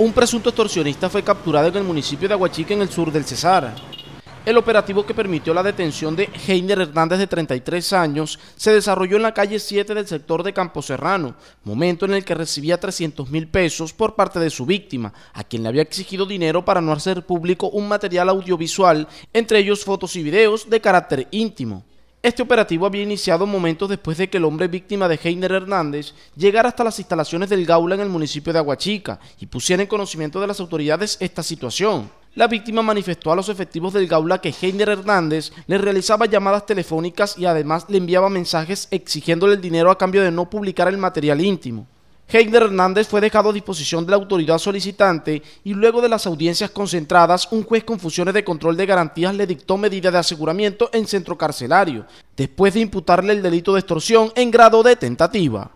Un presunto extorsionista fue capturado en el municipio de Aguachica, en el sur del Cesar. El operativo que permitió la detención de Heiner Hernández de 33 años se desarrolló en la calle 7 del sector de Campo Serrano, momento en el que recibía 300 mil pesos por parte de su víctima, a quien le había exigido dinero para no hacer público un material audiovisual, entre ellos fotos y videos de carácter íntimo. Este operativo había iniciado momentos después de que el hombre víctima de Heiner Hernández llegara hasta las instalaciones del Gaula en el municipio de Aguachica y pusiera en conocimiento de las autoridades esta situación. La víctima manifestó a los efectivos del Gaula que Heiner Hernández le realizaba llamadas telefónicas y además le enviaba mensajes exigiéndole el dinero a cambio de no publicar el material íntimo. Heiner Hernández fue dejado a disposición de la autoridad solicitante y luego de las audiencias concentradas, un juez con funciones de control de garantías le dictó medida de aseguramiento en centro carcelario, después de imputarle el delito de extorsión en grado de tentativa.